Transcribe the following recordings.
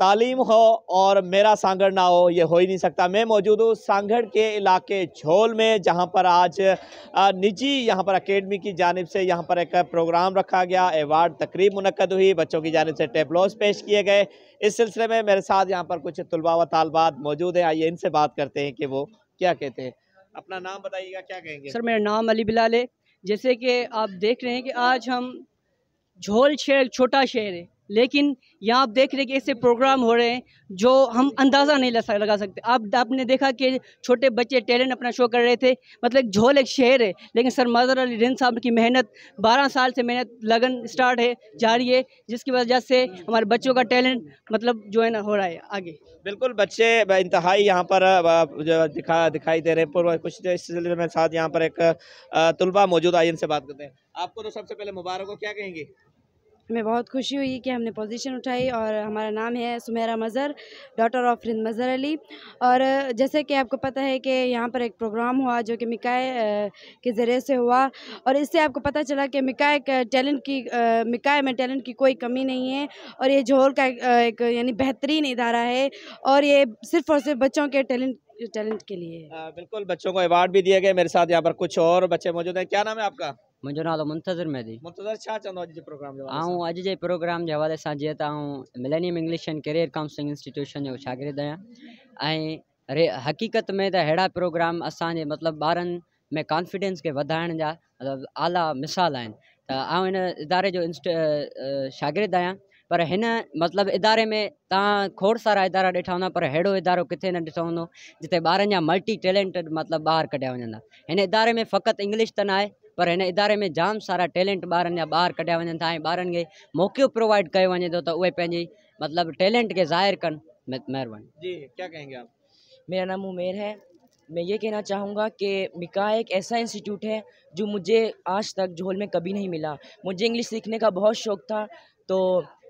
तालीम हो और मेरा सांगढ़ ना हो ये हो ही नहीं सकता मैं मौजूद हूँ सांगड़ के इलाके झोल में जहाँ पर आज निजी यहाँ पर अकेडमी की जानब से यहाँ पर एक प्रोग्राम रखा गया एवार्ड तकरीब मनकद हुई बच्चों की जानब से टेबलोज पेश किए गए इस सिलसिले में मेरे साथ यहाँ पर कुछ तलबा व तालबात मौजूद हैं आइए इनसे बात करते हैं कि वो क्या कहते हैं अपना नाम बताइएगा क्या कहेंगे सर मेरा नाम अली बिलाल है जैसे कि आप देख रहे हैं कि आज हम झोल शहर छोटा शहर है लेकिन यहाँ आप देख रहे हैं कि ऐसे प्रोग्राम हो रहे हैं जो हम अंदाज़ा नहीं लगा सकते आप आपने देखा कि छोटे बच्चे टैलेंट अपना शो कर रहे थे मतलब झोल एक शहर है लेकिन सर मजर अली रिंद साहब की मेहनत 12 साल से मेहनत लगन स्टार्ट है जारी है जिसकी वजह से हमारे बच्चों का टैलेंट मतलब जो है ना हो रहा है आगे बिल्कुल बच्चे इंतहाई यहाँ पर जो दिखा दिखाई दे रहे हैं पूर्व कुछ इस सिलसिले में साथ यहाँ पर एक तलबा मौजूद आई इनसे बात करते हैं आपको तो सबसे पहले मुबारक हो क्या कहेंगे हमें बहुत खुशी हुई कि हमने पोजीशन उठाई और हमारा नाम है सुमेरा मज़र डॉटर ऑफ रिंद मज़र अली और जैसे कि आपको पता है कि यहाँ पर एक प्रोग्राम हुआ जो कि मिकाय के ज़रिए से हुआ और इससे आपको पता चला कि मिकाए टैलेंट की मिकाय में टैलेंट की कोई कमी नहीं है और ये जोहर का एक यानी बेहतरीन इदारा है और ये सिर्फ़ और सिर्फ बच्चों के टैलेंट टैलेंट के लिए आ, हाँ, बिल्कुल बच्चों को अवार्ड भी दिए गए मेरे साथ यहाँ पर कुछ और बच्चे मौजूद हैं क्या नाम है आपका मुंहिंजो नालो मुंतज़ुर महदीज़र छा चवंदो अॼु जे प्रोग्राम जे हवाले सां जीअं त आउं Millennium English and career counselling institution जो शागिर्द आहियां ऐं रे हक़ीक़त में त अहिड़ा प्रोग्राम असांजे मतिलबु ॿारनि में कॉन्फिडेंस खे वधाइण जा मतिलबु आला मिसाल आहिनि त ऐं हिन इदारे जो इंस्ट शागिर्दु आहियां पर हिन मतिलबु इदारे में तव्हां खोड़ सारा इदारा ॾिठा हूंदा पर अहिड़ो इदारो किथे न ॾिठो हूंदो जिते ॿारनि जा मल्टी टैलेंटेड मतिलबु ॿार कढिया वञनि था हिन इदारे में फ़क़ति इंग्लिश त न आहे पर इन इदारे में जाम सारा टैलेंट बार बार कटिया वन बार था मौक़ो प्रोवाइड किया वे तो त मतलब टैलेंट के ज़ाहिर कन मेहरबानी जी क्या कहेंगे आप मेरा नाम उमेर है मैं ये कहना चाहूँगा कि मिका एक ऐसा इंस्टीट्यूट है जो मुझे आज तक झोल में कभी नहीं मिला मुझे इंग्लिश सीखने का बहुत शौक़ था तो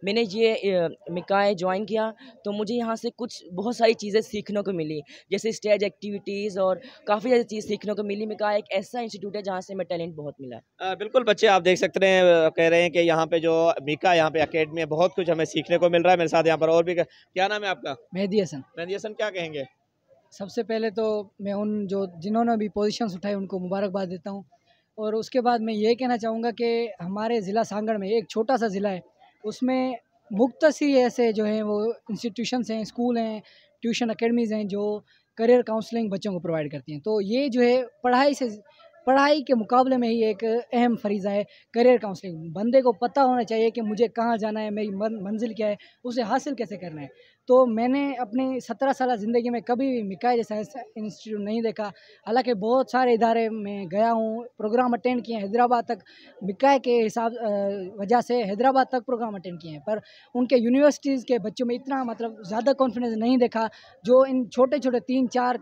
मैंने ये मिकाए ज्वाइन किया तो मुझे यहाँ से कुछ बहुत सारी चीज़ें सीखने को मिली जैसे स्टेज एक्टिविटीज़ और काफ़ी सारी चीज़ सीखने को मिली मिका एक ऐसा इंस्टीट्यूट है जहाँ से हमें टैलेंट बहुत मिला आ, बिल्कुल बच्चे आप देख सकते हैं कह रहे हैं कि यहाँ पे जो मिका यहाँ पे अकेडमी है बहुत कुछ हमें सीखने को मिल रहा है मेरे साथ यहाँ पर और भी क्या नाम है आपका मेहदी हसन मेहदी हसन क्या कहेंगे सबसे पहले तो मैं उन जो जिन्होंने भी पोजीशंस उठाए उनको मुबारकबाद देता हूँ और उसके बाद मैं ये कहना चाहूँगा कि हमारे ज़िला सांगड़ में एक छोटा सा ज़िला है उसमें मुक्त ऐसे जो हैं वो इंस्टीट्यूशंस हैं स्कूल हैं ट्यूशन अकेडमीज़ हैं जो करियर काउंसलिंग बच्चों को प्रोवाइड करती हैं तो ये जो है पढ़ाई से पढ़ाई के मुकाबले में ही एक अहम फरीज़ा है करियर काउंसलिंग बंदे को पता होना चाहिए कि मुझे कहाँ जाना है मेरी मंजिल क्या है उसे हासिल कैसे करना है तो मैंने अपनी सत्रह साल ज़िंदगी में कभी भी मिकाई जैसा इंस्टीट्यूट नहीं देखा हालांकि बहुत सारे इदारे में गया हूँ प्रोग्राम अटेंड किए हैं हैदराबाद तक मिकाय के हिसाब वजह से हैदराबाद तक प्रोग्राम अटेंड किए हैं पर उनके यूनिवर्सिटीज़ के बच्चों में इतना मतलब ज़्यादा कॉन्फिडेंस नहीं देखा जो इन छोटे छोटे तीन चार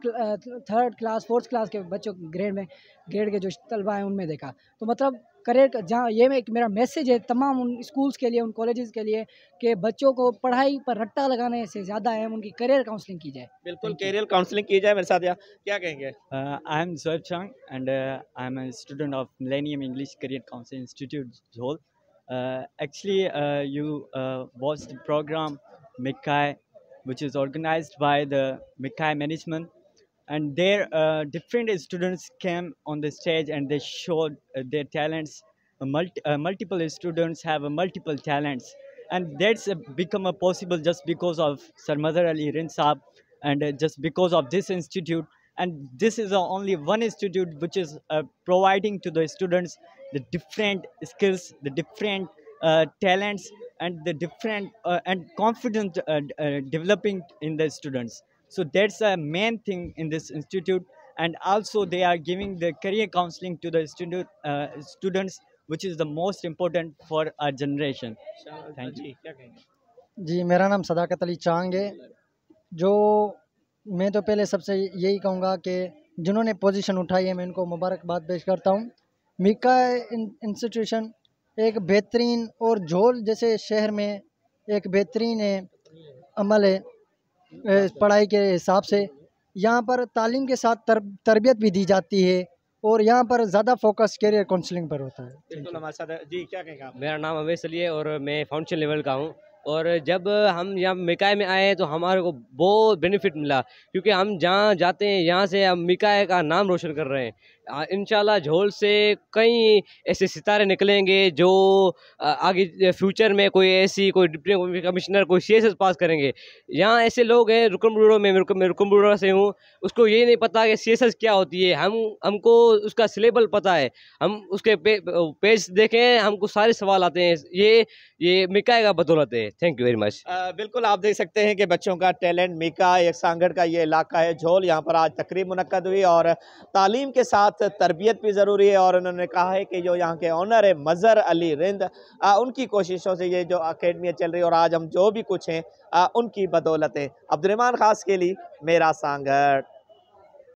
थर्ड क्लास फोर्थ क्लास के बच्चों ग्रेड में ग्रेड के जो तलबा हैं उनमें देखा तो मतलब का जहाँ ये एक मेरा मैसेज है तमाम उन स्कूल्स के लिए उन कॉलेजेस के लिए कि बच्चों को पढ़ाई पर रट्टा लगाने से ज़्यादा अहम उनकी करियर काउंसलिंग की जाए बिल्कुल करियर काउंसलिंग की जाए मेरे साथ यहाँ क्या कहेंगे I am Joeb Chang and I am a student of Millennium English career council institute झोल actually you watch the programme Mikai which is organise by the Mikai management and there uh, different students came on the stage and they showed uh, their talents multi uh, multiple students have uh, multiple talents and that's uh, become a possible just because of Sir Madhar Ali Rinsab and just because of this institute and this is only one institute which is providing to the students the different skills the different talents and the different and confident developing in the students so that's a main thing in this institute and also they are giving the career counseling to the student uh, students which is the most important for our generation thank you ji mera naam sadaqat ali chang hai jo main to pehle sabse yahi kahunga ke jinhone position उठाई hai main unko mubarakbad pesh karta hu mika institution एक बेहतरीन और झोल जैसे शहर में एक बेहतरीन अमल है पढ़ाई के हिसाब से यहाँ पर तालीम के साथ तर, तरबियत भी दी जाती है और यहाँ पर ज़्यादा फोकस कैरियर काउंसलिंग पर होता है बिल्कुल हमारे साथ जी क्या कहेंगे मेरा नाम अवेश अली है और मैं फाउंडेशन लेवल का हूँ और जब हम यहाँ मिकाय में आए तो हमारे को बहुत बेनिफिट मिला क्योंकि हम जहाँ जाते हैं यहाँ से हम मिकाय का नाम रोशन कर रहे हैं इन झोल से कई ऐसे सितारे निकलेंगे जो आगे फ्यूचर में कोई ऐसी कोई डिप्टी कमिश्नर कोई सी पास करेंगे यहाँ ऐसे लोग हैं रुकम ब्यूरो में मैं रुकम ब्यूरो से हूँ उसको ये नहीं पता कि सी क्या होती है हम हमको उसका सिलेबल पता है हम उसके पे, पेज देखें हमको सारे सवाल आते हैं ये ये मिकाय का बदौलत है थैंक यू वेरी मच बिल्कुल आप देख सकते हैं कि बच्चों का टैलेंट मीका एक सांगड़ का ये इलाका है झोल यहाँ पर आज तकरीब मनकद हुई और तालीम के साथ तरबियत भी ज़रूरी है और उन्होंने कहा है कि जो यहाँ के ऑनर है मज़र अली रिंद आ, उनकी कोशिशों से ये जो अकेडमियाँ चल रही है और आज हम जो भी कुछ हैं उनकी बदौलत है अब्दुलरमान ख़ास के लिए मेरा सांगड़